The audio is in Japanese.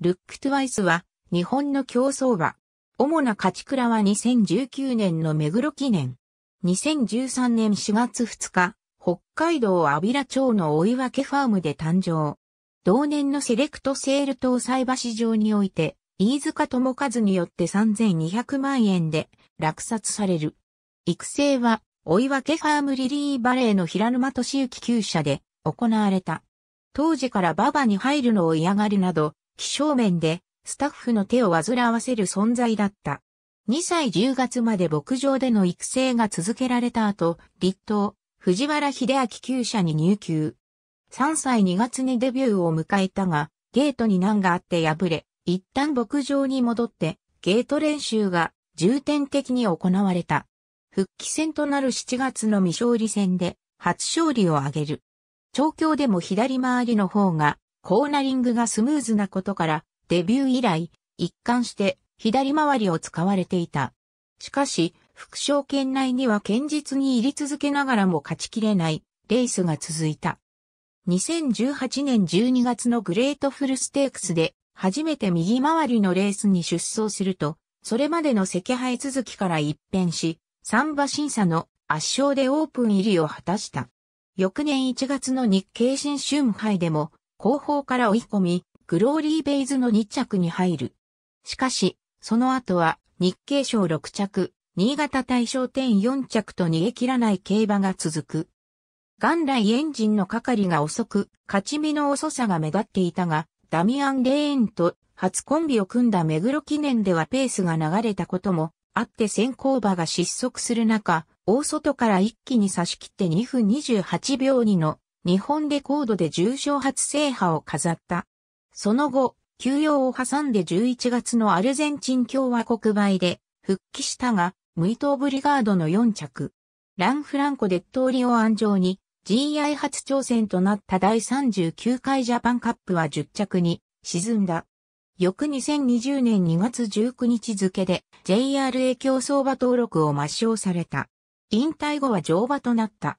ルックトゥワイスは、日本の競走馬。主な勝ち倉は2019年の目黒記念。2013年4月2日、北海道安平町の追分ファームで誕生。同年のセレクトセール搭載馬市場において、飯塚智和によって3200万円で落札される。育成は、追分ファームリリーバレーの平沼敏行厩舎で行われた。当時から馬場に入るのを嫌がるなど、気象面でスタッフの手を煩わせる存在だった。2歳10月まで牧場での育成が続けられた後、立東、藤原秀明厩舎に入級。3歳2月にデビューを迎えたが、ゲートに難があって敗れ、一旦牧場に戻って、ゲート練習が重点的に行われた。復帰戦となる7月の未勝利戦で初勝利を挙げる。調教でも左回りの方がコーナリングがスムーズなことから、デビュー以来、一貫して左回りを使われていた。しかし、副賞圏内には堅実に入り続けながらも勝ちきれないレースが続いた。2018年12月のグレートフルステークスで初めて右回りのレースに出走すると、それまでの赤配続きから一変し、三馬審査の圧勝でオープン入りを果たした。翌年1月の日経新春杯でも後方から追い込み、グローリーベイズの2着に入る。しかし、その後は日経賞6着、新潟大賞点4着と逃げ切らない競馬が続く。元来エンジンの係が遅く、勝ち身の遅さが目立っていたが、ダミアン・レーンと初コンビを組んだ目黒記念ではペースが流れたこともあって先行馬が失速する中、大外から一気に差し切って2分28秒2の日本レコードで重賞初制覇を飾った。その後、休養を挟んで11月のアルゼンチン共和国杯で復帰したが、無イトブリガードの4着。ランフランコデッドーリオ安城に GI 初挑戦となった第39回ジャパンカップは10着に沈んだ。翌2020年2月19日付で JRA 競争馬登録を抹消された。引退後は乗馬となった。